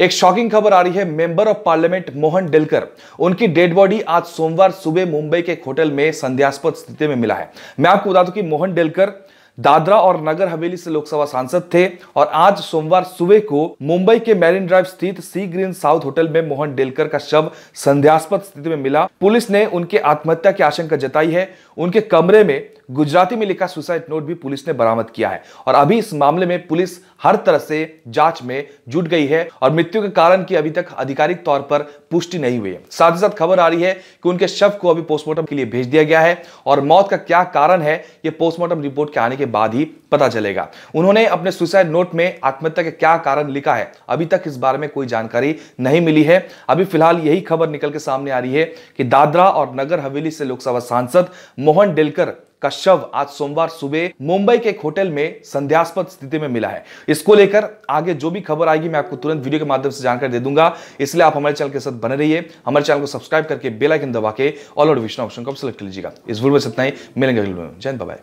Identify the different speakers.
Speaker 1: एक शॉकिंग खबर आ रही है member of parliament Mohan Delkar उनकी डेड बॉडी आज सोमवार सुबह मुंबई के एक होटल में संध्यास्पद स्थिति में मिला है मैं आपको बता दूं कि मोहन डेलकर दादरा और नगर हवेली से लोकसभा सांसद थे और आज सोमवार सुबह को मुंबई के मैरिन ड्राइव स्थित सी ग्रीन साउथ होटल में मोहन डेलकर का शव संध्यास्पद स्थिति में मिला पुलिस ने उनके आत्महत्या की आशंका जताई है उनके कमरे में गुजराती में लिखा सुसाइड नोट भी पुलिस ने बरामद किया है और अभी इस मामले में पुलिस हर तरह से जांच में जुट गई है और मृत्यु के कारण की अभी तक आधिकारिक तौर पर पुष्टि नहीं हुई है साथ ही साथ खबर आ रही है कि उनके शव को अभी पोस्टमार्टम के लिए भेज दिया गया है और मौत का क्या कारण है यह पोस्टमार्टम रिपोर्ट के आने के के बाद ही पता चलेगा उन्होंने अपने सुसाइड नोट में आत्महत्या के क्या कारण लिखा है अभी तक इस बारे में कोई जानकारी नहीं मिली है अभी फिलहाल यही खबर निकल के सामने आ रही है कि दादरा और नगर हवेली से लोकसभा सांसद मोहन डेलकर का शव आज सोमवार सुबह मुंबई के एक होटल में संध्यास्पद स्थिति में मिला है इसको लेकर आगे जो भी खबर आएगी मैं आपको तुरंत वीडियो के माध्यम से जानकारी दे दूंगा इसलिए आप हमारे चैनल के साथ बने रहिए हमारे चैनल को सब्सक्राइब करके बेल आइकन दबा के ऑल और विष्णु ऑप्शन को सिलेक्ट कर लीजिएगा इस वीडियो में इतना ही मिलेंगे जैन बाय